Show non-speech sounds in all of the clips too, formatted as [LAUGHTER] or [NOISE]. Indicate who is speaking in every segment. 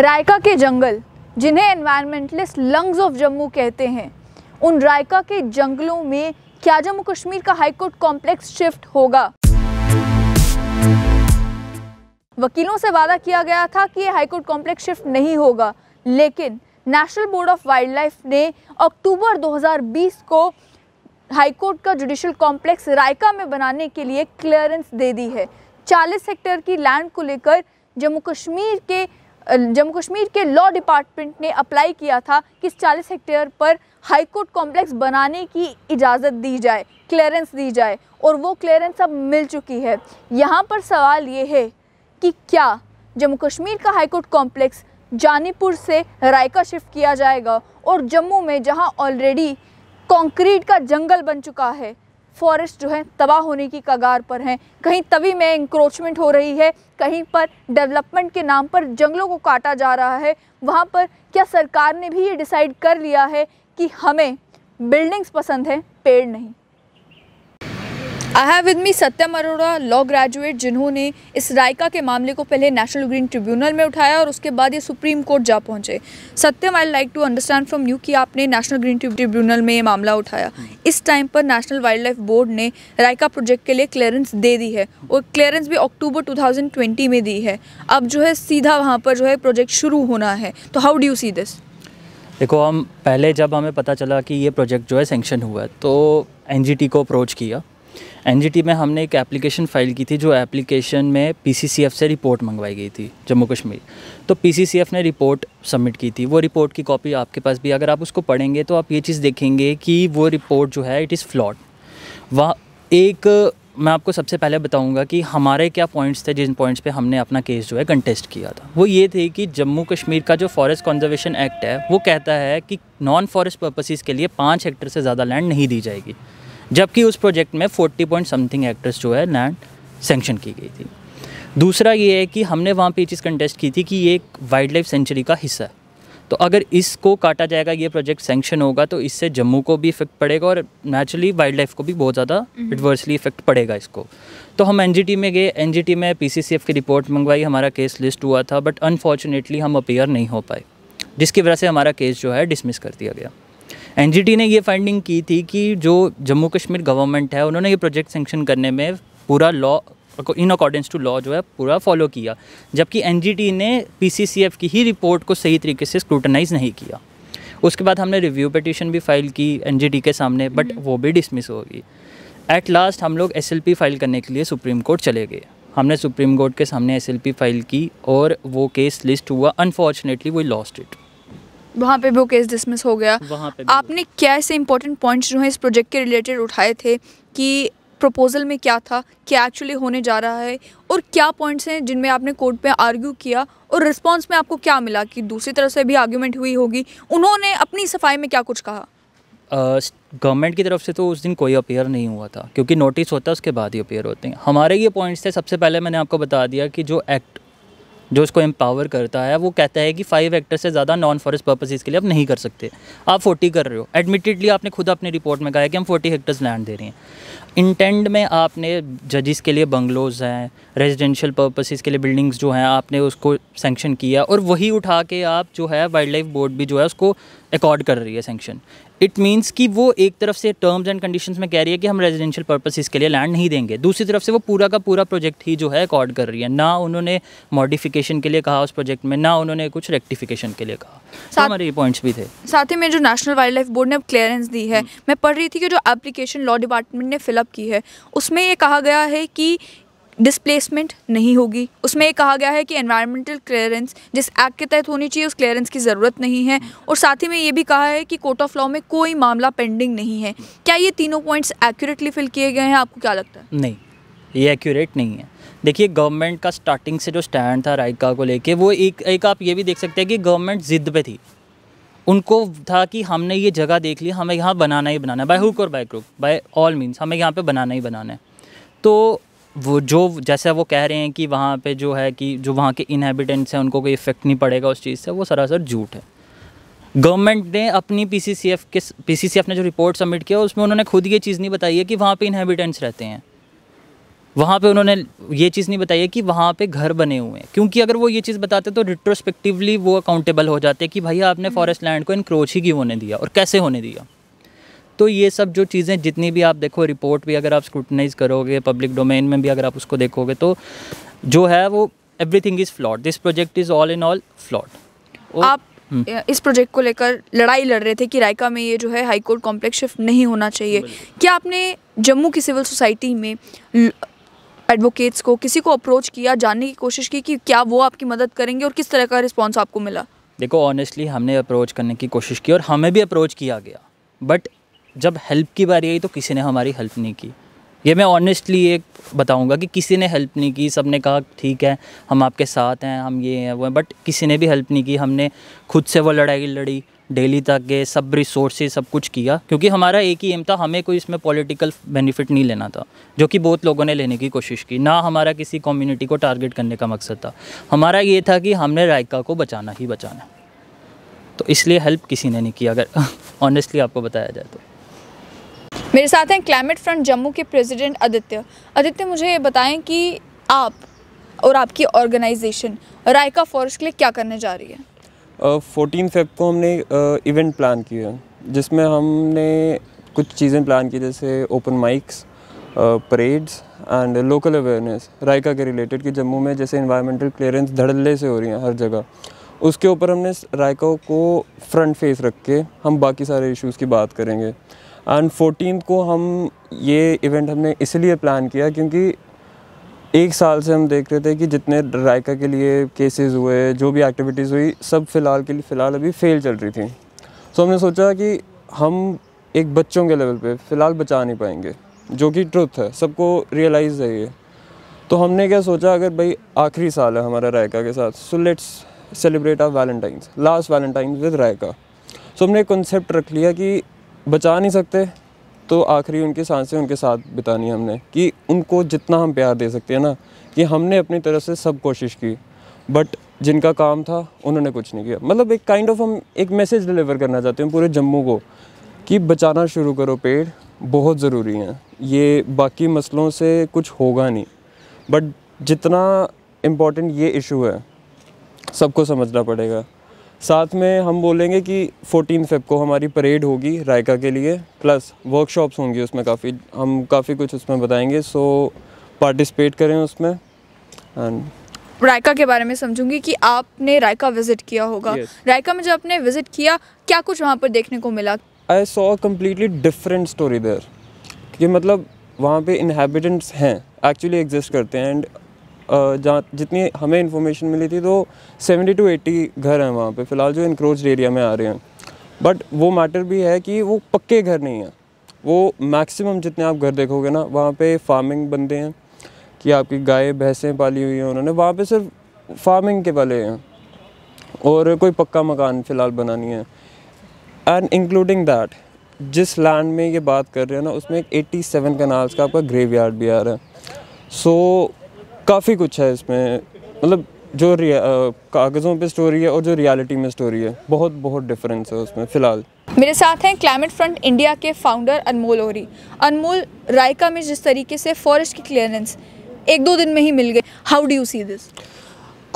Speaker 1: रायका के जंगल जिन्हें environmentalist lungs of Jammu कहते हैं उन रायका के जंगलों में क्या जम्मू कश्मीर का हाईकोर्ट कॉम्प्लेक्स शिफ्ट होगा वकीलों से वादा किया गया था कि ये हाईकोर्ट कॉम्प्लेक्स शिफ्ट नहीं होगा लेकिन National Board of Wild Life ने अक्टूबर 2020 को हाईकोर्ट का जुडिशल कॉम्प्लेक्स रायका में बनाने के लिए क्लियरेंस दे दी है 40 हेक्टेयर की लैंड को लेकर जम्मू कश्मीर के जम्मू कश्मीर के लॉ डिपार्टमेंट ने अप्लाई किया था कि इस चालीस हेक्टेयर पर हाईकोर्ट कॉम्प्लेक्स बनाने की इजाज़त दी जाए क्लियरेंस दी जाए और वो क्लियरेंस अब मिल चुकी है यहाँ पर सवाल ये है कि क्या जम्मू कश्मीर का हाईकोर्ट कॉम्प्लेक्स जानीपुर से रायका शिफ्ट किया जाएगा और जम्मू में जहाँ ऑलरेडी कंक्रीट का जंगल बन चुका है फॉरेस्ट जो है तबाह होने की कगार पर हैं कहीं तवी में इंक्रोचमेंट हो रही है कहीं पर डेवलपमेंट के नाम पर जंगलों को काटा जा रहा है वहाँ पर क्या सरकार ने भी ये डिसाइड कर लिया है कि हमें बिल्डिंग्स पसंद हैं पेड़ नहीं I have with me Satyam Arora law graduate जिन्होंने इस रायका के मामले को पहले नेशनल ग्रीन ट्रिब्यूनल में उठाया और उसके बाद ये सुप्रीम कोर्ट जा पहुंचे Satyam I like to understand from you कि आपने नेशनल ग्रीन ट्रिब्यूनल में ये मामला उठाया इस टाइम पर नेशनल वाइल्ड लाइफ बोर्ड ने रायका प्रोजेक्ट के लिए क्लियरेंस दे दी है और क्लियरेंस भी अक्टूबर टू में दी है अब जो है सीधा वहाँ पर जो है प्रोजेक्ट शुरू होना है तो how do you see this
Speaker 2: देखो हम पहले जब हमें पता चला कि ये प्रोजेक्ट जो है सेंक्शन हुआ है तो एन को अप्रोच किया एन में हमने एक एप्लीकेशन फ़ाइल की थी जो एप्लीकेशन में पी से रिपोर्ट मंगवाई गई थी जम्मू कश्मीर तो पी ने रिपोर्ट सबमिट की थी वो रिपोर्ट की कॉपी आपके पास भी अगर आप उसको पढ़ेंगे तो आप ये चीज़ देखेंगे कि वो रिपोर्ट जो है इट इज़ फ्लॉड वह एक मैं आपको सबसे पहले बताऊंगा कि हमारे क्या पॉइंट्स थे जिन पॉइंट्स पे हमने अपना केस जो है कंटेस्ट किया था वो ये थे कि जम्मू कश्मीर का जो फॉरेस्ट कंजर्वेशन एक्ट है वो कहता है कि नॉन फॉरेस्ट पर्पसेस के लिए पाँच हेक्टर से ज़्यादा लैंड नहीं दी जाएगी जबकि उस प्रोजेक्ट में फोर्टी पॉइंट समथिंग एक्टर्स जो है लैंड सेंक्शन की गई थी दूसरा ये है कि हमने वहाँ पे चीज़ कंटेस्ट की थी कि ये एक वाइल्ड लाइफ सेंचुरी का हिस्सा है तो अगर इसको काटा जाएगा ये प्रोजेक्ट सेंक्शन होगा तो इससे जम्मू को भी इफेक्ट पड़ेगा और नेचुरली वाइल्ड लाइफ को भी बहुत ज़्यादा एडवर्सली हम्म। इफेक्ट पड़ेगा इसको तो हम एन में गए एन में पी की रिपोर्ट मंगवाई हमारा केस लिस्ट हुआ था बट अनफॉर्चुनेटली हम अपेयर नहीं हो पाए जिसकी वजह से हमारा केस जो है डिसमिस कर दिया गया एनजीटी ने ये फाइंडिंग की थी कि जो जम्मू कश्मीर गवर्नमेंट है उन्होंने ये प्रोजेक्ट सेंक्शन करने में पूरा law in accordings to law जो है पूरा फॉलो किया जबकि एन ने पी की ही रिपोर्ट को सही तरीके से स्क्रूटनाइज नहीं किया उसके बाद हमने रिव्यू पटिशन भी फाइल की एन के सामने बट हम्म। वो भी डिसमिस होगी एट लास्ट हम लोग एस फाइल करने के लिए सुप्रीम कोर्ट चले गए हमने सुप्रीम कोर्ट के सामने एस फाइल की और वो केस लिस्ट हुआ अनफॉर्चुनेटली वो लॉस्ट इट
Speaker 1: वहाँ पे भी वो केस डिसमिस हो गया वहाँ पे आपने क्या ऐसे इंपॉर्टेंट पॉइंट्स जो हैं इस प्रोजेक्ट के रिलेटेड उठाए थे कि प्रपोजल में क्या था क्या एक्चुअली होने जा रहा है और क्या पॉइंट्स हैं जिनमें आपने कोर्ट में आर्ग्यू किया और रिस्पॉन्स में आपको क्या मिला कि दूसरी तरफ से भी आर्ग्यूमेंट हुई होगी उन्होंने अपनी सफाई में क्या कुछ कहा
Speaker 2: गवर्नमेंट uh, की तरफ से तो उस दिन कोई अपेयर नहीं हुआ था क्योंकि नोटिस होता है उसके बाद ही अपेयर होते हैं हमारे ये पॉइंट्स थे सबसे पहले मैंने आपको बता दिया कि जो एक्ट जो उसको एम्पावर करता है वो कहता है कि फाइव एक्टर से ज़्यादा नॉन फॉरेस्ट पर्पजेज़ के लिए आप नहीं कर सकते आप फोर्टी कर रहे हो एडमिटेडली आपने खुद अपनी रिपोर्ट में कहा है कि हम फोर्टी हेक्टर्स लैंड दे रहे हैं इंटेंड में आपने जजिस के लिए बंगलोज़ हैं रेजिडेंशियल पर्पसेज के लिए बिल्डिंग्स जो हैं आपने उसको सेंक्शन किया और वही उठा के आप जो है वाइल्ड लाइफ बोर्ड भी जो है उसको एकॉर्ड कर रही है सेंक्शन इट मीन्स कि वो एक तरफ से टर्म्स एंड कंडीशंस में कह रही है कि हम रेजिडेंशियल पर्पसेस के लिए लैंड नहीं देंगे दूसरी तरफ से वो पूरा का पूरा प्रोजेक्ट ही जो है अकॉर्ड कर रही है ना उन्होंने मॉडिफिकेशन के लिए कहा उस प्रोजेक्ट में ना उन्होंने कुछ रेक्टिफिकेशन के लिए कहा तो हमारे ये पॉइंट्स भी थे
Speaker 1: साथ ही में जो नेशनल वाइल्ड लाइफ बोर्ड ने अब क्लियरेंस दी है हम्म। मैं पढ़ रही थी कि जो एप्लीकेशन लॉ डिपार्टमेंट ने फिलअप की है उसमें ये कहा गया है कि डिसप्लेसमेंट नहीं होगी उसमें ये कहा गया है कि एनवायरमेंटल क्लियरेंस जिस एक्ट के तहत होनी चाहिए उस क्लियरेंस की ज़रूरत नहीं है और साथ ही में ये भी कहा है कि कोर्ट ऑफ लॉ में कोई मामला पेंडिंग नहीं है क्या ये तीनों पॉइंट्स एक्यूरेटली फिल किए गए हैं आपको क्या लगता
Speaker 2: है नहीं ये एक्यूरेट नहीं है देखिए गवर्नमेंट का स्टार्टिंग से जो स्टैंड था रायका को लेके वो एक एक आप ये भी देख सकते हैं कि गवर्नमेंट ज़िद पे थी उनको था कि हमने ये जगह देख ली हमें यहाँ बनाना ही बनाना है बाय हुक और by crook by all means हमें यहाँ पे बनाना ही बनाना है तो वो जो जैसा वो कह रहे हैं कि वहाँ पे जो है कि जो वहाँ के इनहेबिटेंट्स हैं उनको कोई इफेक्ट नहीं पड़ेगा उस चीज़ से वो सरासर झूठ है गवर्नमेंट ने अपनी पीसीसीएफ के पीसीसीएफ ने जो रिपोर्ट सबमिट किया उसमें उन्होंने खुद ये चीज़ नहीं बताई है कि वहाँ पे इनहेबिटेंट्स रहते हैं वहाँ पे उन्होंने ये चीज़ नहीं बताई है कि वहाँ पे घर बने हुए हैं क्योंकि अगर वो ये चीज़ बताते तो रिट्रोस्पेक्टिवली वो अकाउंटेबल हो जाते कि भैया आपने फॉरेस्ट हम्म। लैंड को इनक्रोच ही क्यों होने दिया और कैसे होने दिया तो ये सब जो चीज़ें जितनी भी आप देखो रिपोर्ट भी अगर आप स्क्रूटनाइज करोगे पब्लिक डोमेन में भी अगर आप उसको देखोगे तो जो है वो everything is flawed this project is all in all flawed आप हम्म।
Speaker 1: इस प्रोजेक्ट को लेकर लड़ाई लड़ रहे थे कि रायका में ये जो है हाई कोर्ट कॉम्प्लेक्स शिफ्ट नहीं होना चाहिए क्या आपने जम्मू की सिविल सोसाइटी में एडवोकेट्स को किसी को अप्रोच किया जानने की कोशिश की कि क्या वो आपकी मदद करेंगे और किस तरह का रिस्पॉन्स आपको मिला
Speaker 2: देखो ऑनेस्टली हमने अप्रोच करने की कोशिश की और हमें भी अप्रोच किया गया बट जब हेल्प की बारी आई तो किसी ने हमारी हेल्प नहीं की ये मैं ऑनेस्टली एक बताऊंगा कि किसी ने हेल्प नहीं की सब ने कहा ठीक है हम आपके साथ हैं हम ये हैं वो हैं बट किसी ने भी हेल्प नहीं की हमने खुद से वो लड़ाई लड़ी डेली तक गए सब रिसोर्सेज सब कुछ किया क्योंकि हमारा एक ही एम था हमें कोई इसमें पॉलिटिकल बेनिफिट नहीं लेना था जो कि बहुत लोगों ने लेने की कोशिश की ना हमारा किसी कम्युनिटी को टारगेट करने का मकसद था हमारा ये था कि हमने रायका को बचाना ही बचाना तो इसलिए हेल्प किसी ने नहीं किया अगर ऑनेस्टली [LAUGHS] आपको बताया जाए तो
Speaker 1: मेरे साथ हैं क्लाइमेट फ्रंट जम्मू के प्रेसिडेंट आदित्य आदित्य मुझे ये बताएं कि आप और आपकी ऑर्गेनाइजेशन रायका फॉरेस्ट के लिए क्या करने जा रही
Speaker 3: है फोर्टीन फेब को हमने इवेंट प्लान किया जिसमें हमने कुछ चीज़ें प्लान की जैसे open mics parades and local awareness Raika के रिलेटेड कि जम्मू में जैसे इन्वायरमेंटल क्लियरेंस धड़ल्ले से हो रही हैं हर जगह उसके ऊपर हमने रायका को फ्रंट फेस रख के हम बाकी सारे इश्यूज़ की बात करेंगे एंड फोर्टीन को हम ये इवेंट हमने इसलिए प्लान किया क्योंकि एक साल से हम देख रहे थे कि जितने रायका के लिए केसेस हुए जो भी एक्टिविटीज़ हुई सब फ़िलहाल के लिए फ़िलहाल अभी फेल चल रही थी सो so, हमने सोचा कि हम एक बच्चों के लेवल पे फ़िलहाल बचा नहीं पाएंगे जो कि ट्रुथ है सबको रियलाइज़ है ये तो हमने क्या सोचा अगर भाई आखिरी साल है हमारा रायका के साथ so let's celebrate our Valentine's last Valentine's with Raika so हमने एक कॉन्सेप्ट रख लिया कि बचा नहीं सकते तो आखिरी उनकी सांसें उनके साथ बितानी हमने कि उनको जितना हम प्यार दे सकते हैं ना कि हमने अपनी तरफ से सब कोशिश की बट जिनका काम था उन्होंने कुछ नहीं किया मतलब एक काइंड ऑफ हम एक मैसेज डिलीवर करना चाहते हैं पूरे जम्मू को कि बचाना शुरू करो पेड़ बहुत ज़रूरी हैं ये बाकी मसलों से कुछ होगा नहीं बट जितना इम्पोर्टेंट ये इशू है सबको समझना पड़ेगा साथ में हम बोलेंगे कि 14 फेब को हमारी परेड होगी रायका के लिए प्लस वर्कशॉप्स होंगी उसमें काफ़ी हम काफ़ी कुछ उसमें बताएंगे सो पार्टिसिपेट करें उसमें एंड
Speaker 1: रायका के बारे में समझूंगी कि आपने रायका विज़िट किया होगा yes. रायका में जब आपने विज़िट किया क्या कुछ वहाँ पर देखने को मिला
Speaker 3: I saw completely different story there कि मतलब वहाँ पे इन्हेबिटेंट्स हैं एक्चुअली एग्जिस्ट करते हैं एंड जहाँ जितनी हमें इन्फॉर्मेशन मिली थी तो 70 टू 80 घर हैं वहाँ पे फ़िलहाल जो इनक्रोच एरिया में आ रहे हैं बट वो मैटर भी है कि वो पक्के घर नहीं हैं वो मैक्सिमम जितने आप घर देखोगे ना वहाँ पे फार्मिंग बनते हैं कि आपकी गाय भैंसें पाली हुई हैं उन्होंने वहाँ पे सिर्फ फार्मिंग के वाले हैं और कोई पक्का मकान फ़िलहाल बना नहीं है एंड इंक्लूडिंग दैट जिस लैंड में ये बात कर रहे हैं ना उसमें एक एट्टी सेवन कनाल्स का आपका ग्रेव यार्ड भी आ रहा है सो so, काफ़ी कुछ है इसमें मतलब जो कागज़ों पे स्टोरी है और जो रियलिटी में स्टोरी है बहुत बहुत डिफरेंस है उसमें फ़िलहाल
Speaker 1: मेरे साथ हैं क्लाइमेट फ्रंट इंडिया के फाउंडर अनमोल ओरी अनमोल रायका में जिस तरीके से फॉरेस्ट की क्लियरेंस एक दो दिन में ही मिल गए how do you see this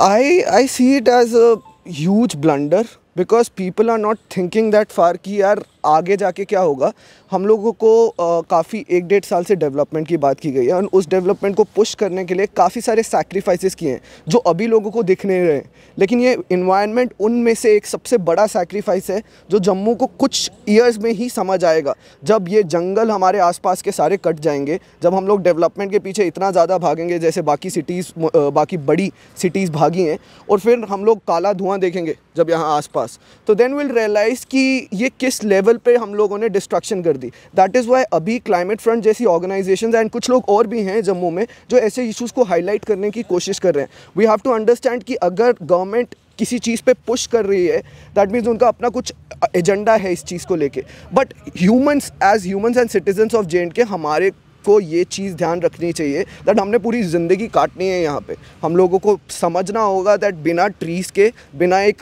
Speaker 4: I I see it as as blander blunder because people are not thinking that far की आर आगे जाके क्या होगा हम लोगों को काफ़ी एक डेढ़ साल से डेवलपमेंट की बात की गई है और उस डेवलपमेंट को पुश करने के लिए काफ़ी सारे सैक्रिफाइसेस किए हैं जो अभी लोगों को दिख नहीं रहे लेकिन ये इन्वायरमेंट उनमें से एक सबसे बड़ा सैक्रीफाइस है जो जम्मू को कुछ ईयर्स में ही समझ आएगा जब ये जंगल हमारे आसपास के सारे कट जाएंगे जब हम लोग डेवलपमेंट के पीछे इतना ज़्यादा भागेंगे जैसे बाकी सिटीज़ बाकी बड़ी सिटीज़ भागी हैं और फिर हम लोग काला धुआं देखेंगे जब यहाँ आसपास तो देन विल रियलाइज़ कि ये किस लेवल लेवल पे हम लोगों ने डिस्ट्रक्शन कर दी दैट इज़ वाई अभी क्लाइमेट फ्रंट जैसी ऑर्गेनाइजेशन एंड कुछ लोग और भी हैं जम्मू में जो ऐसे इशूज़ को हाईलाइट करने की कोशिश कर रहे हैं वी हैव टू अंडरस्टैंड कि अगर गवर्नमेंट किसी चीज़ पे पुश कर रही है दैट मीन्स उनका अपना कुछ एजेंडा है इस चीज़ को लेके but humans as humans and citizens of J K हमारे को ये चीज़ ध्यान रखनी चाहिए दैट हमने पूरी ज़िंदगी काटनी है यहाँ पे हम लोगों को समझना होगा दैट बिना ट्रीज़ के बिना एक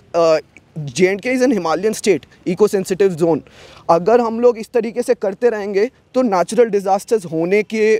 Speaker 4: J and K is an Himalayan state eco sensitive zone अगर हम लोग इस तरीके से करते रहेंगे तो नेचुरल डिज़ास्टर्स होने के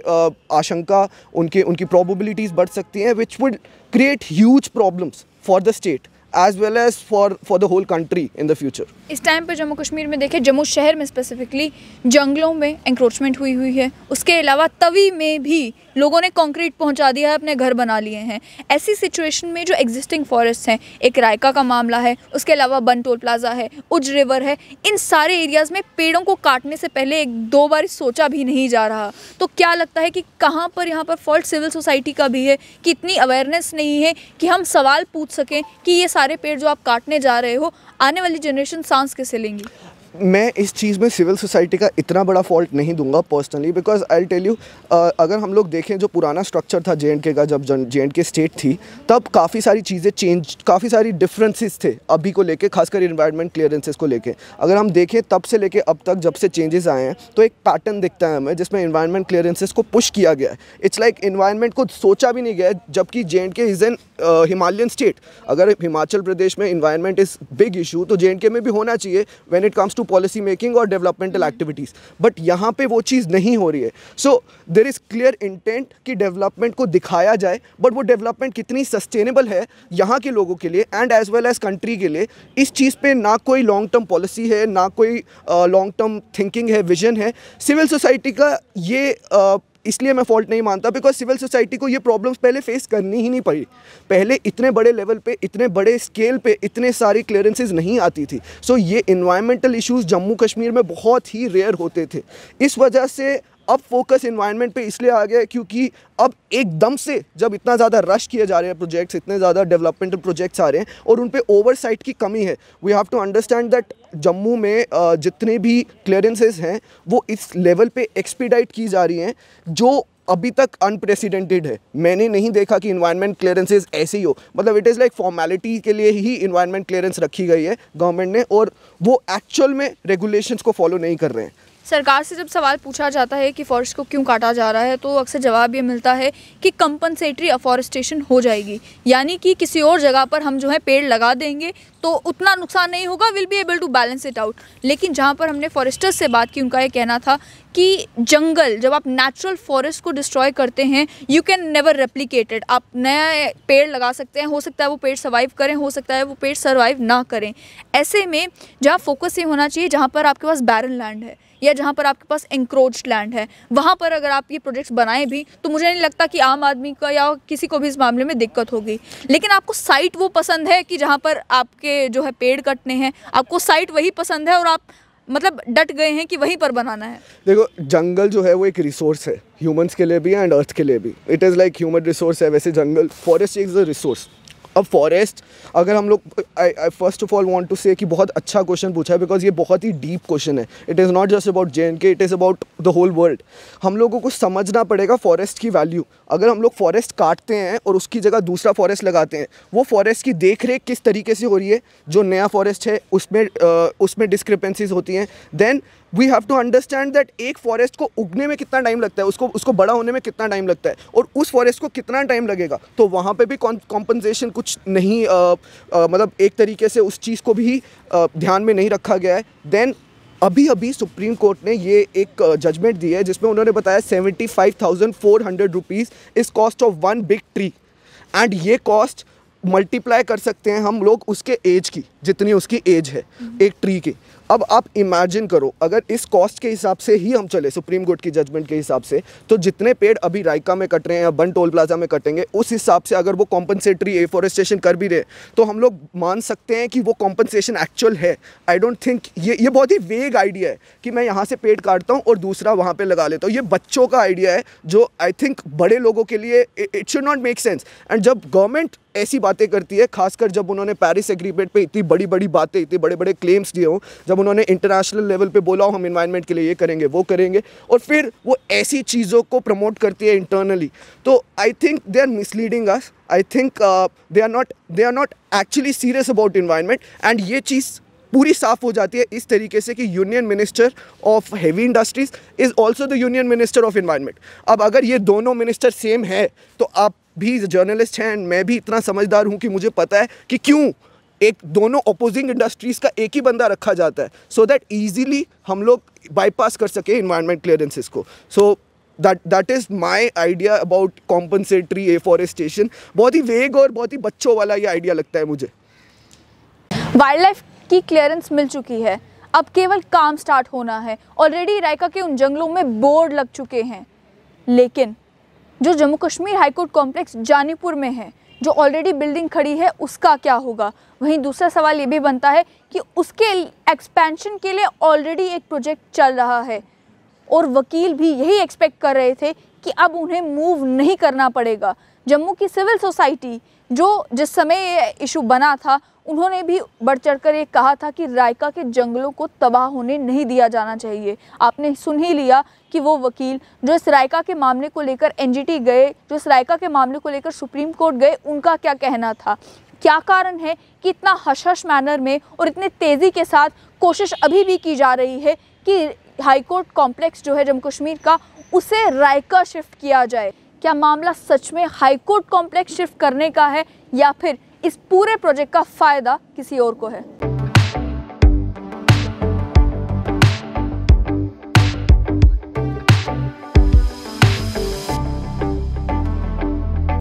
Speaker 4: आशंका उनके उनकी प्रॉबिलिटीज़ बढ़ सकती हैं which would create huge problems for the state as well as for for the whole country in the future
Speaker 1: इस टाइम पर जम्मू कश्मीर में देखें जम्मू शहर में स्पेसिफिकली जंगलों में इंक्रोचमेंट हुई हुई है उसके अलावा तवी में भी लोगों ने कंक्रीट पहुंचा दिया है अपने घर बना लिए हैं ऐसी सिचुएशन में जो एग्जिस्टिंग फॉरेस्ट हैं एक रायका का मामला है उसके अलावा बन टोल प्लाजा है उज रिवर है इन सारे एरियाज़ में पेड़ों को काटने से पहले एक दो बार सोचा भी नहीं जा रहा तो क्या लगता है कि कहाँ पर यहाँ पर फॉल्ट सिविल सोसाइटी का भी है कि इतनी अवेयरनेस नहीं है कि हम सवाल पूछ सकें कि ये सारे पेड़ जो आप काटने जा रहे हो आने वाली जनरेशन सांस कैसे लेंगी
Speaker 4: मैं इस चीज़ में सिविल सोसाइटी का इतना बड़ा फॉल्ट नहीं दूंगा personally because I tell you अगर हम लोग देखें जो पुराना स्ट्रक्चर था जे का जब जे के स्टेट थी तब काफ़ी सारी चीज़ें चेंज काफ़ी सारी डिफरेंसेस थे अभी को लेके खासकर इन्वायरमेंट क्लियरेंसेस को लेके अगर हम देखें तब से लेके अब तक जब से चेंजेस आए हैं तो एक पैटर्न दिखता है हमें जिसमें इन्वायरमेंट क्लियरेंसेस को पुश किया गया है इट्स लाइक इन्वायरमेंट को सोचा भी नहीं गया जबकि जे के इज़ एन हिमालयन स्टेट अगर हिमाचल प्रदेश में इन्वायरमेंट इज़ बिग इशू तो जे में भी होना चाहिए when it comes to to policy making और डेवलपमेंटल एक्टिविटीज़ बट यहाँ पे वो चीज़ नहीं हो रही है so there is clear intent कि डेवलपमेंट को दिखाया जाए बट वो डेवलपमेंट कितनी सस्टेनेबल है यहाँ के लोगों के लिए and as well as country के लिए इस चीज़ पर ना कोई लॉन्ग टर्म पॉलिसी है ना कोई लॉन्ग टर्म थिंकिंग है विजन है सिविल सोसाइटी का ये uh, इसलिए मैं फॉल्ट नहीं मानता बिकॉज सिविल सोसाइटी को ये प्रॉब्लम्स पहले फेस करनी ही नहीं पड़ी पहले इतने बड़े लेवल पे इतने बड़े स्केल पे इतने सारी क्लियरेंसेज नहीं आती थी सो so, ये इन्वायरमेंटल इश्यूज जम्मू कश्मीर में बहुत ही रेयर होते थे इस वजह से अब फोकस इन्वायरमेंट पे इसलिए आ गया है क्योंकि अब एकदम से जब इतना ज़्यादा रश किए जा रहे हैं प्रोजेक्ट्स इतने ज़्यादा डेवलपमेंटल प्रोजेक्ट्स आ रहे हैं और उन पर ओवरसाइट की कमी है we have to understand that Jammu में जितने भी क्लियरेंसेज हैं वो इस लेवल पर एक्सपीडाइट की जा रही हैं जो अभी तक अनप्रेसिडेंटेड है मैंने नहीं देखा कि इन्वायरमेंट क्लियरेंसेज ऐसे ही हो मतलब इट इज़ लाइक फॉर्मेलिटी के लिए ही इन्वायरमेंट क्लियरेंस रखी गई है गवर्नमेंट ने और वो एक्चुअल में रेगुलेशंस को फॉलो नहीं कर रहे हैं
Speaker 1: सरकार से जब सवाल पूछा जाता है कि फॉरेस्ट को क्यों काटा जा रहा है तो अक्सर जवाब ये मिलता है कि कंपनसेटरी अफॉरेस्टेशन हो जाएगी यानी कि किसी और जगह पर हम जो है पेड़ लगा देंगे तो उतना नुकसान नहीं होगा will be able to balance it out लेकिन जहाँ पर हमने फॉरेस्टर्स से बात की उनका ये कहना था कि जंगल जब आप नेचुरल फॉरेस्ट को डिस्ट्रॉय करते हैं यू कैन नेवर रेप्लीकेटेड आप नया पेड़ लगा सकते हैं हो सकता है वो पेड़ सर्वाइव करें हो सकता है वो पेड़ सर्वाइव ना करें ऐसे में जहाँ फोकस ये होना चाहिए जहाँ पर आपके पास बैरन लैंड है या जहाँ पर आपके पास इंक्रोच लैंड है वहाँ पर अगर आप ये प्रोजेक्ट्स बनाएं भी तो मुझे नहीं लगता कि आम आदमी का या किसी को भी इस मामले में दिक्कत होगी लेकिन आपको साइट वो पसंद है कि जहाँ पर आपके जो है पेड़ कटने हैं आपको साइट वही पसंद है और आप मतलब डट गए हैं कि वहीं पर बनाना है
Speaker 4: देखो जंगल जो है वो एक रिसोर्स है ह्यूमंस के लिए भी एंड अर्थ के लिए भी it is like human resource है वैसे जंगल फॉरेस्ट इज़ अ रिसोर्स अब फॉरेस्ट अगर हम लोग I first of all want to say कि बहुत अच्छा क्वेश्चन पूछा है बिकॉज ये बहुत ही डीप क्वेश्चन है it is not just about J K it is about the whole world हम लोगों को समझना पड़ेगा फॉरेस्ट की वैल्यू अगर हम लोग फॉरेस्ट काटते हैं और उसकी जगह दूसरा फॉरेस्ट लगाते हैं वो फॉरेस्ट की देख रेख किस तरीके से हो रही है जो नया फॉरेस्ट है उसमें आ, उसमें डिस्क्रिपेंसीज होती हैं then we have to understand that एक फॉरेस्ट को उगने में कितना टाइम लगता है उसको उसको बड़ा होने में कितना टाइम लगता है और उस फॉरेस्ट को कितना टाइम लगेगा तो वहाँ पे भी कॉम्पनसेशन कुछ नहीं आ, आ, मतलब एक तरीके से उस चीज़ को भी आ, ध्यान में नहीं रखा गया है देन अभी अभी सुप्रीम कोर्ट ने ये एक जजमेंट दी है जिसमें उन्होंने बताया seventy five thousand four hundred rupees is cost of one big tree and ये कॉस्ट मल्टीप्लाई कर सकते हैं हम लोग उसके एज की जितनी उसकी एज है एक ट्री की अब आप इमेजिन करो अगर इस कॉस्ट के हिसाब से ही हम चले सुप्रीम कोर्ट की जजमेंट के हिसाब से तो जितने पेड़ अभी रायका में कट रहे हैं या बन टोल प्लाजा में कटेंगे उस हिसाब से अगर वो कॉम्पनसेटरी एफोरेस्टेशन कर भी रहे तो हम लोग मान सकते हैं कि वो कॉम्पनसेशन एक्चुअल है आई डोंट थिंक ये ये बहुत ही वेग आइडिया है कि मैं यहाँ से पेड़ काटता हूँ और दूसरा वहाँ पर लगा लेता हूँ ये बच्चों का आइडिया है जो आई थिंक बड़े लोगों के लिए it should not make sense and जब गवर्नमेंट ऐसी बातें करती है खासकर जब उन्होंने पेरिस एग्रीमेंट पे इतनी बड़ी बड़ी बातें इतने बड़े बड़े क्लेम्स दिए हों जब उन्होंने इंटरनेशनल लेवल पे बोला हो हम इन्वायरमेंट के लिए ये करेंगे वो करेंगे और फिर वो ऐसी चीज़ों को प्रमोट करती है इंटरनली तो I think they are misleading us I think they are not they are not actually serious about environment and ये चीज़ पूरी साफ हो जाती है इस तरीके से कि union minister of heavy industries is also the union minister of environment अब अगर ये दोनों मिनिस्टर सेम है तो आप भी जर्नलिस्ट हैं एंड मैं भी इतना समझदार हूँ कि मुझे पता है कि क्यों एक दोनों अपोजिंग इंडस्ट्रीज़ का एक ही बंदा रखा जाता है सो दैट ईजिली हम लोग बाईपास कर सके इन्वायरमेंट क्लियरेंसेस को so that that is my idea about compensatory afforestation बहुत ही वेग और बहुत ही बच्चों वाला ये आइडिया लगता है मुझे
Speaker 1: वाइल्ड लाइफ की क्लियरेंस मिल चुकी है अब केवल काम स्टार्ट होना है ऑलरेडी रायका के उन जंगलों में बोर्ड लग चुके हैं लेकिन जो जम्मू कश्मीर हाईकोर्ट कॉम्प्लेक्स जानीपुर में है जो ऑलरेडी बिल्डिंग खड़ी है उसका क्या होगा वहीं दूसरा सवाल ये भी बनता है कि उसके एक्सपेंशन के लिए ऑलरेडी एक प्रोजेक्ट चल रहा है और वकील भी यही एक्सपेक्ट कर रहे थे कि अब उन्हें मूव नहीं करना पड़ेगा जम्मू की सिविल सोसाइटी जो जिस समय ये इशू बना था उन्होंने भी बढ़ चढ़ कर ये कहा था कि रायका के जंगलों को तबाह होने नहीं दिया जाना चाहिए आपने सुन ही लिया कि वो वकील जो इस रायका के मामले को लेकर एनजीटी गए जो इस रायका के मामले को लेकर सुप्रीम कोर्ट गए उनका क्या कहना था क्या कारण है कि इतना हश हश मैनर में और इतने तेज़ी के साथ कोशिश अभी भी की जा रही है कि हाईकोर्ट कॉम्प्लेक्स जो है जम्मू कश्मीर का उसे रायका शिफ्ट किया जाए क्या मामला सच में हाईकोर्ट कॉम्प्लेक्स शिफ्ट करने का है या फिर इस पूरे प्रोजेक्ट का फ़ायदा किसी और को है